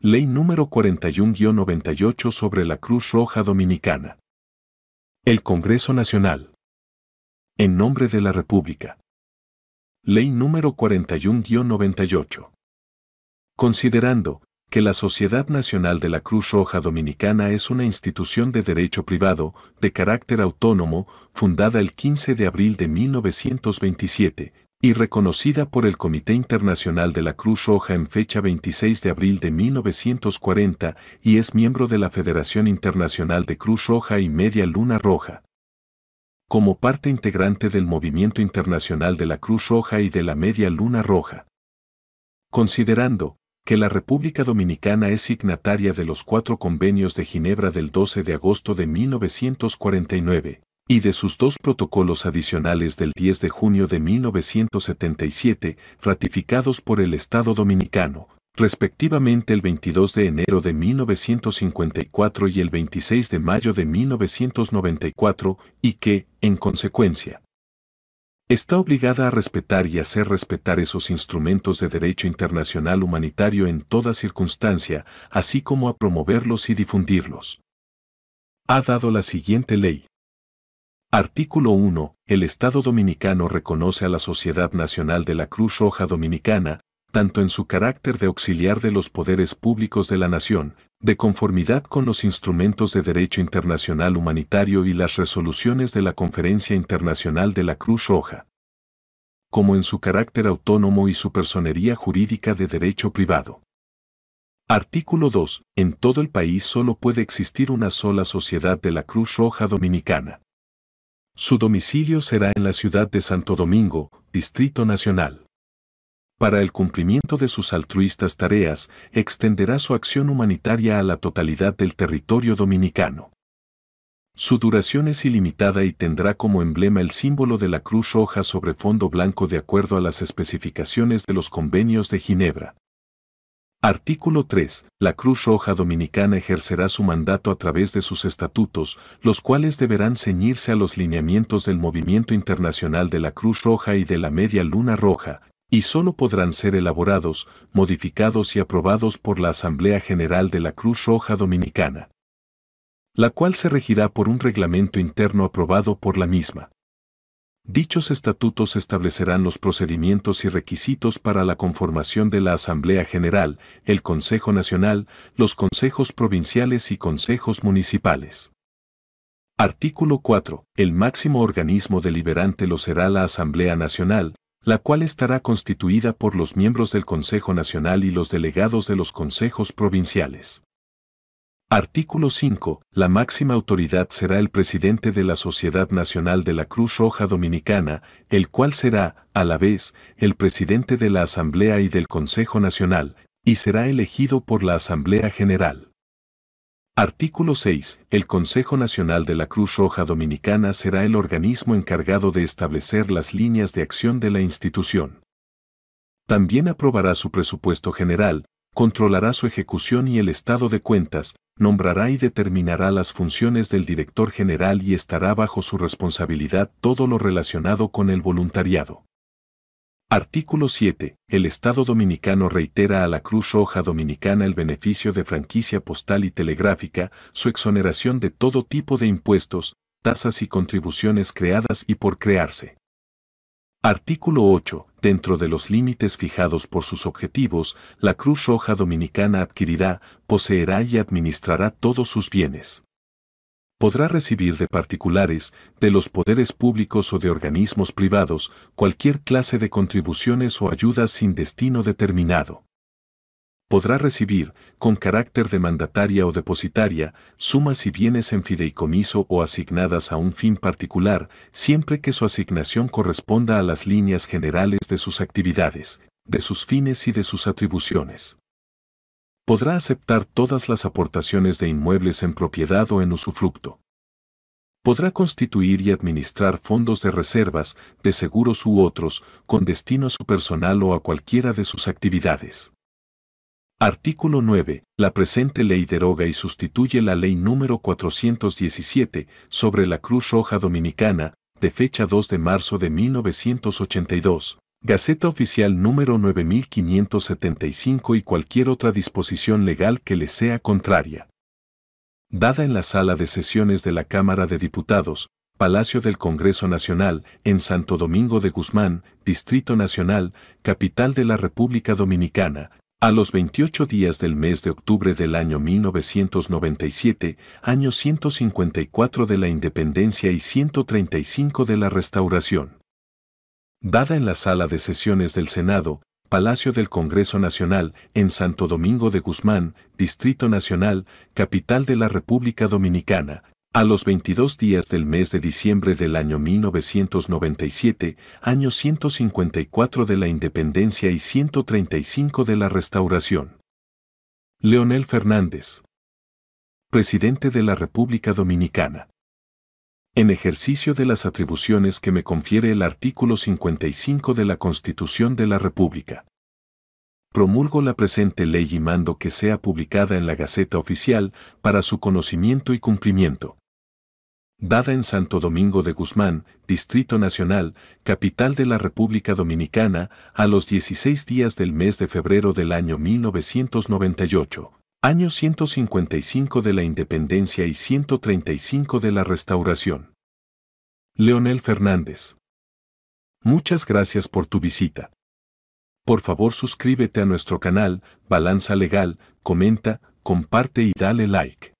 Ley número 41-98 sobre la Cruz Roja Dominicana. El Congreso Nacional. En nombre de la República. Ley número 41-98. Considerando que la Sociedad Nacional de la Cruz Roja Dominicana es una institución de derecho privado, de carácter autónomo, fundada el 15 de abril de 1927, y reconocida por el Comité Internacional de la Cruz Roja en fecha 26 de abril de 1940 y es miembro de la Federación Internacional de Cruz Roja y Media Luna Roja. Como parte integrante del Movimiento Internacional de la Cruz Roja y de la Media Luna Roja. Considerando que la República Dominicana es signataria de los cuatro convenios de Ginebra del 12 de agosto de 1949, y de sus dos protocolos adicionales del 10 de junio de 1977, ratificados por el Estado Dominicano, respectivamente el 22 de enero de 1954 y el 26 de mayo de 1994, y que, en consecuencia, está obligada a respetar y hacer respetar esos instrumentos de derecho internacional humanitario en toda circunstancia, así como a promoverlos y difundirlos. Ha dado la siguiente ley. Artículo 1. El Estado Dominicano reconoce a la Sociedad Nacional de la Cruz Roja Dominicana, tanto en su carácter de auxiliar de los poderes públicos de la nación, de conformidad con los instrumentos de derecho internacional humanitario y las resoluciones de la Conferencia Internacional de la Cruz Roja, como en su carácter autónomo y su personería jurídica de derecho privado. Artículo 2. En todo el país solo puede existir una sola sociedad de la Cruz Roja Dominicana. Su domicilio será en la ciudad de Santo Domingo, Distrito Nacional. Para el cumplimiento de sus altruistas tareas, extenderá su acción humanitaria a la totalidad del territorio dominicano. Su duración es ilimitada y tendrá como emblema el símbolo de la Cruz Roja sobre fondo blanco de acuerdo a las especificaciones de los convenios de Ginebra. Artículo 3. La Cruz Roja Dominicana ejercerá su mandato a través de sus estatutos, los cuales deberán ceñirse a los lineamientos del movimiento internacional de la Cruz Roja y de la Media Luna Roja, y solo podrán ser elaborados, modificados y aprobados por la Asamblea General de la Cruz Roja Dominicana, la cual se regirá por un reglamento interno aprobado por la misma. Dichos estatutos establecerán los procedimientos y requisitos para la conformación de la Asamblea General, el Consejo Nacional, los consejos provinciales y consejos municipales. Artículo 4. El máximo organismo deliberante lo será la Asamblea Nacional, la cual estará constituida por los miembros del Consejo Nacional y los delegados de los consejos provinciales. Artículo 5. La máxima autoridad será el presidente de la Sociedad Nacional de la Cruz Roja Dominicana, el cual será, a la vez, el presidente de la Asamblea y del Consejo Nacional, y será elegido por la Asamblea General. Artículo 6. El Consejo Nacional de la Cruz Roja Dominicana será el organismo encargado de establecer las líneas de acción de la institución. También aprobará su presupuesto general, controlará su ejecución y el estado de cuentas, nombrará y determinará las funciones del director general y estará bajo su responsabilidad todo lo relacionado con el voluntariado. Artículo 7. El Estado Dominicano reitera a la Cruz Roja Dominicana el beneficio de franquicia postal y telegráfica, su exoneración de todo tipo de impuestos, tasas y contribuciones creadas y por crearse. Artículo 8 dentro de los límites fijados por sus objetivos, la Cruz Roja Dominicana adquirirá, poseerá y administrará todos sus bienes. Podrá recibir de particulares, de los poderes públicos o de organismos privados, cualquier clase de contribuciones o ayudas sin destino determinado podrá recibir, con carácter de mandataria o depositaria, sumas y bienes en fideicomiso o asignadas a un fin particular, siempre que su asignación corresponda a las líneas generales de sus actividades, de sus fines y de sus atribuciones. Podrá aceptar todas las aportaciones de inmuebles en propiedad o en usufructo. Podrá constituir y administrar fondos de reservas, de seguros u otros, con destino a su personal o a cualquiera de sus actividades Artículo 9. La presente ley deroga y sustituye la ley número 417 sobre la Cruz Roja Dominicana, de fecha 2 de marzo de 1982, Gaceta Oficial número 9575 y cualquier otra disposición legal que le sea contraria. Dada en la sala de sesiones de la Cámara de Diputados, Palacio del Congreso Nacional, en Santo Domingo de Guzmán, Distrito Nacional, capital de la República Dominicana, a los 28 días del mes de octubre del año 1997, año 154 de la independencia y 135 de la restauración. Dada en la sala de sesiones del Senado, Palacio del Congreso Nacional, en Santo Domingo de Guzmán, Distrito Nacional, capital de la República Dominicana, a los 22 días del mes de diciembre del año 1997, año 154 de la independencia y 135 de la restauración. Leonel Fernández. Presidente de la República Dominicana. En ejercicio de las atribuciones que me confiere el artículo 55 de la Constitución de la República promulgo la presente ley y mando que sea publicada en la Gaceta Oficial para su conocimiento y cumplimiento. Dada en Santo Domingo de Guzmán, Distrito Nacional, capital de la República Dominicana, a los 16 días del mes de febrero del año 1998, año 155 de la Independencia y 135 de la Restauración. Leonel Fernández. Muchas gracias por tu visita. Por favor suscríbete a nuestro canal, Balanza Legal, comenta, comparte y dale like.